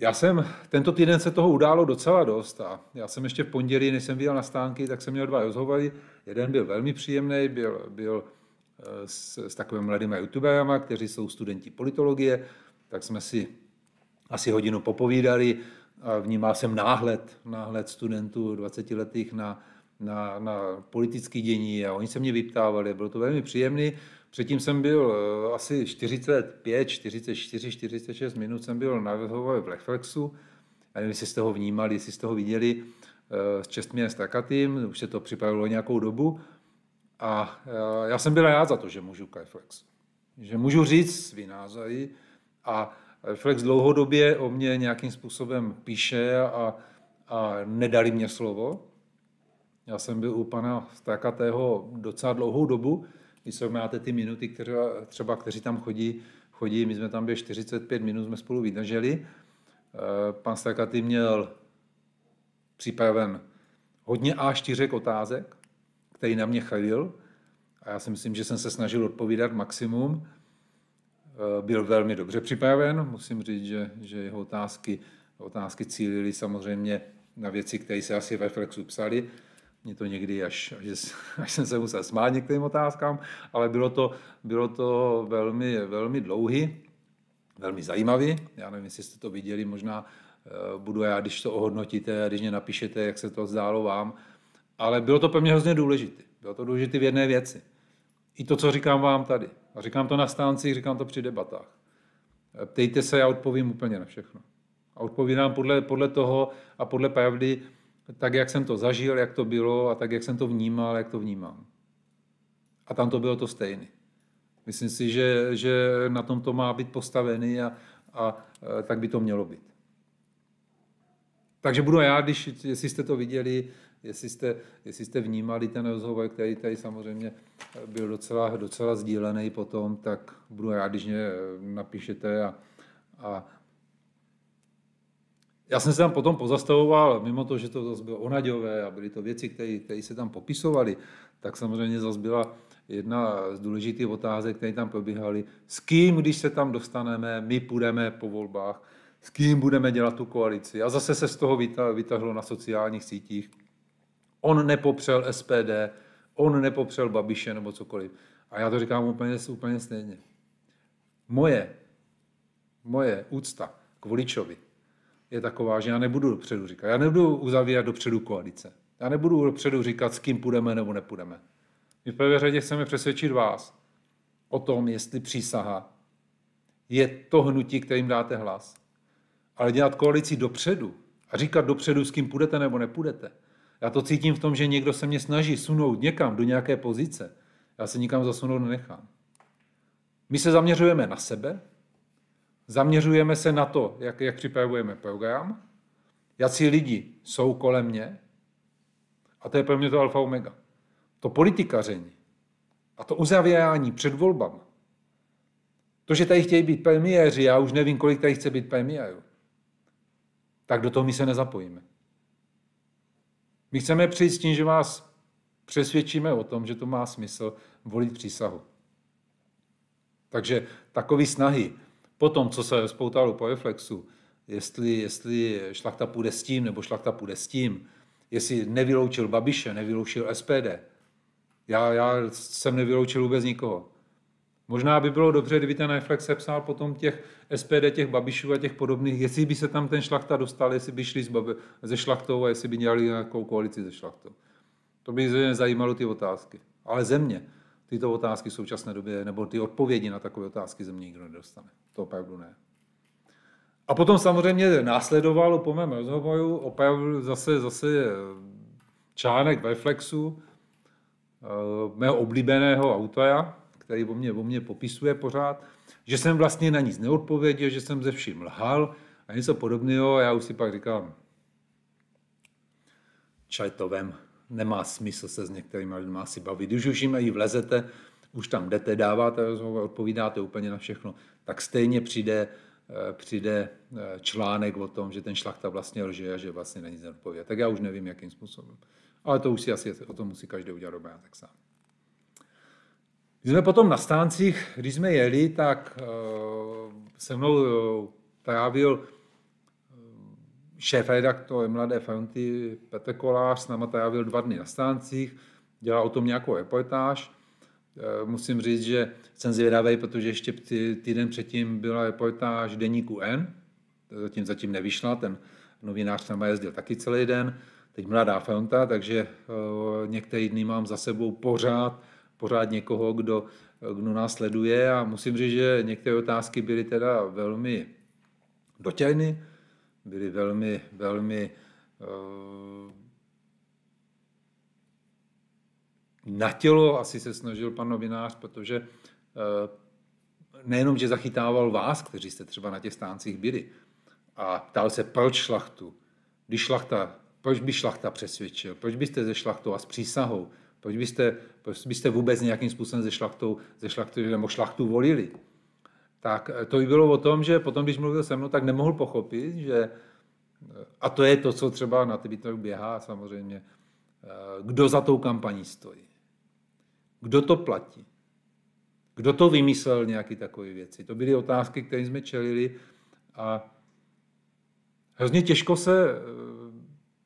Já jsem, tento týden se toho událo docela dost a já jsem ještě v pondělí, než jsem viděl na stánky, tak jsem měl dva rozhovory. Jeden byl velmi příjemný, byl, byl eh, s, s takovými mladými youtuberama, kteří jsou studenti politologie, tak jsme si asi hodinu popovídali a vnímal jsem náhled, náhled studentů 20 letých na, na, na politický dění a oni se mě vyptávali, bylo to velmi příjemné. Předtím jsem byl eh, asi 45, 44, 46 minut jsem byl na rozhovoru v Lechflexu. A nevím, jestli jste ho vnímali, jestli jste ho viděli s eh, Čestmě Stakatým, už se to připravilo nějakou dobu. A eh, já jsem byl rád za to, že můžu k Že můžu říct svý názory a Flex dlouhodobě o mě nějakým způsobem píše a, a nedali mě slovo. Já jsem byl u pana Strakatého docela dlouhou dobu, když máte ty minuty, které, třeba kteří tam chodí, chodí, my jsme tam byli 45 minut, jsme spolu vydrželi. Eh, pan Strakaty měl připraven hodně A4 otázek, který na mě chalil. A já si myslím, že jsem se snažil odpovídat maximum. Eh, byl velmi dobře připraven. Musím říct, že, že jeho otázky, otázky cílily samozřejmě na věci, které se asi ve Flexu psali mě to někdy až, až, až jsem se musel smát některým otázkám, ale bylo to, bylo to velmi, velmi dlouhý, velmi zajímavý. Já nevím, jestli jste to viděli, možná eh, budu já, když to ohodnotíte a když mě napíšete, jak se to zdálo vám. Ale bylo to pro mě hrozně důležité. Bylo to důležité v jedné věci. I to, co říkám vám tady. A říkám to na stáncích, říkám to při debatách. Eh, ptejte se, já odpovím úplně na všechno. A odpovídám podle, podle toho a podle pravdy, tak, jak jsem to zažil, jak to bylo a tak, jak jsem to vnímal, jak to vnímám. A tam to bylo to stejné. Myslím si, že, že na tom to má být postavený a, a e, tak by to mělo být. Takže budu já, když, jestli jste to viděli, jestli jste, jestli jste vnímali ten rozhovor, který tady samozřejmě byl docela, docela sdílený potom, tak budu rád, když mě e, napíšete a, a já jsem se tam potom pozastavoval, mimo to, že to zase bylo onaďové a byly to věci, které se tam popisovaly, tak samozřejmě zase byla jedna z důležitých otázek, které tam probíhaly. S kým, když se tam dostaneme, my půjdeme po volbách, s kým budeme dělat tu koalici. A zase se z toho vytahlo na sociálních sítích. On nepopřel SPD, on nepopřel Babiše nebo cokoliv. A já to říkám úplně, úplně stejně. Moje, moje úcta k voličovi, je taková, že já nebudu dopředu říkat. Já nebudu uzavírat dopředu koalice. Já nebudu dopředu říkat, s kým půjdeme nebo nepůjdeme. My v prvé řadě chceme přesvědčit vás o tom, jestli přísaha je to hnutí, kterým dáte hlas. Ale dělat koalici dopředu a říkat dopředu, s kým půjdete nebo nepůjdete. Já to cítím v tom, že někdo se mě snaží sunout někam do nějaké pozice. Já se nikam zasunout nenechám. My se zaměřujeme na sebe, Zaměřujeme se na to, jak, jak připravujeme program, jaký lidi jsou kolem mě, a to je pro mě to alfa omega. To politikaření a to uzavírání před volbami. to, že tady chtějí být premiéři, já už nevím, kolik tady chce být premiérů, tak do toho my se nezapojíme. My chceme přijít s tím, že vás přesvědčíme o tom, že to má smysl volit přísahu. Takže takové snahy Potom, co se spoutalo po reflexu, jestli, jestli šlachta půjde s tím, nebo šlachta půjde s tím, jestli nevyloučil Babiše, nevyloučil SPD. Já, já jsem nevyloučil vůbec nikoho. Možná by bylo dobře, kdyby ten reflex psal potom těch SPD, těch Babišů a těch podobných, jestli by se tam ten šlachta dostal, jestli by šli ze šlachtou a jestli by dělali nějakou koalici ze šlachtou. To by zajímalo ty otázky. Ale země, tyto otázky v současné době, nebo ty odpovědi na takové otázky země nikdo nedostane. To opravdu ne. A potom samozřejmě následovalo po mém rozhovoru opravdu zase, zase článek ve Flexu eh, mého oblíbeného autora, který o mě, o mě popisuje pořád, že jsem vlastně na nic neodpověděl, že jsem ze vším lhal a něco podobného. Já už si pak říkám, vem nemá smysl se s některými lidmi asi bavit. Když už jim jí vlezete, už tam jdete, dáváte rozhovor, odpovídáte úplně na všechno, tak stejně přijde, eh, přijde eh, článek o tom, že ten šlachta vlastně lže a že vlastně na nic Tak já už nevím, jakým způsobem. Ale to už si asi, o tom musí každý udělat dobrá, tak sám. Když jsme potom na stáncích, když jsme jeli, tak eh, se mnou trávil šéf-redaktor Mladé fronty Petr Kolář s náma trávil dva dny na stáncích, dělal o tom nějakou reportáž. Eh, musím říct, že jsem zvědavý, protože ještě týden předtím byla reportáž Deníku N, zatím zatím nevyšla, ten novinář tam jezdil taky celý den, teď Mladá fronta, takže eh, některý dny mám za sebou pořád, pořád někoho, kdo, kdo nás sleduje a musím říct, že některé otázky byly teda velmi dotěrny, byli velmi, velmi uh, na tělo asi se snažil pan novinář, protože uh, nejenom, že zachytával vás, kteří jste třeba na těch stáncích byli, a ptal se, proč šlachtu, když šlachta, proč by šlachta přesvědčil, proč byste ze šlachtou a s přísahou, proč byste, proč byste vůbec nějakým způsobem ze šlachtou, ze šlachtou nebo šlachtu volili tak eh, to by bylo o tom, že potom, když mluvil se mnou, tak nemohl pochopit, že eh, a to je to, co třeba na Twitteru běhá samozřejmě, eh, kdo za tou kampaní stojí, kdo to platí, kdo to vymyslel nějaký takové věci. To byly otázky, které jsme čelili a hrozně těžko se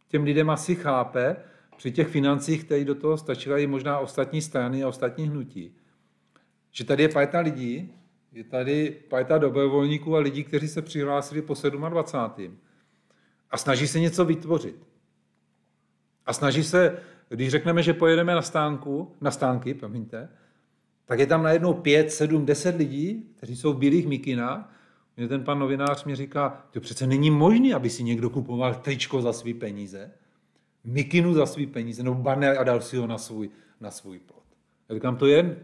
těm lidem asi chápe při těch financích, které do toho stačily možná ostatní strany a ostatní hnutí, že tady je pajta lidí, je tady pajta dobrovolníků a lidí, kteří se přihlásili po 27. a snaží se něco vytvořit. A snaží se, když řekneme, že pojedeme na stánku, na stánky, promiňte, tak je tam najednou 5, 7, 10 lidí, kteří jsou v bílých mikinách. Mě ten pan novinář mi říká, to přece není možné, aby si někdo kupoval tričko za svý peníze, mikinu za svý peníze, nebo banner a dal si ho na svůj, na svůj plot. Já říkám, to je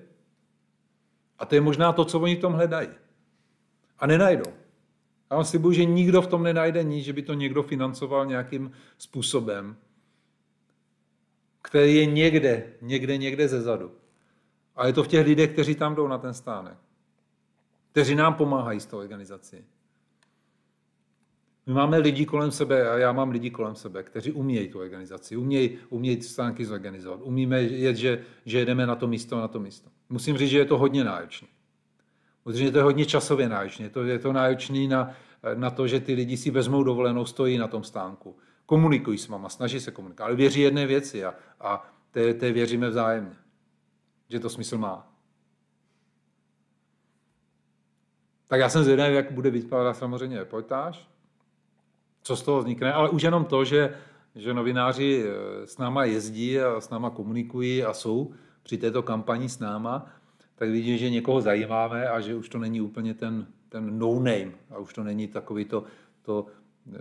a to je možná to, co oni v tom hledají. A nenajdou. on slibuju, že nikdo v tom nenajde nic, že by to někdo financoval nějakým způsobem, který je někde, někde, někde zezadu. A je to v těch lidech, kteří tam jdou na ten stánek. Kteří nám pomáhají s tou organizací. My máme lidi kolem sebe a já mám lidi kolem sebe, kteří umějí tu organizaci, umějí, umějí stánky zorganizovat, umíme jet, že, že jedeme na to místo, na to místo. Musím říct, že je to hodně náročné. že to je hodně časově náročné. To, je to náročné na, na to, že ty lidi si vezmou dovolenou, stojí na tom stánku, komunikují s váma, snaží se komunikovat, ale věří jedné věci a, a té, té věříme vzájemně, že to smysl má. Tak já jsem zvědavý, jak bude vypadat samozřejmě reportáž, co z toho vznikne, ale už jenom to, že, že novináři eh, s náma jezdí a s náma komunikují a jsou při této kampani s náma, tak vidí, že někoho zajímáme a že už to není úplně ten, ten no-name a už to není takový to, to e,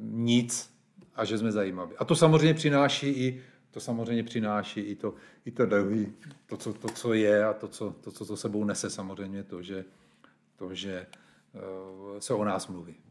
nic a že jsme zajímaví. A to samozřejmě přináší i to samozřejmě přináší i to, i to, druhý, to, co, to co je a to co, to, co to sebou nese samozřejmě, to, že, to, že eh, se o nás mluví.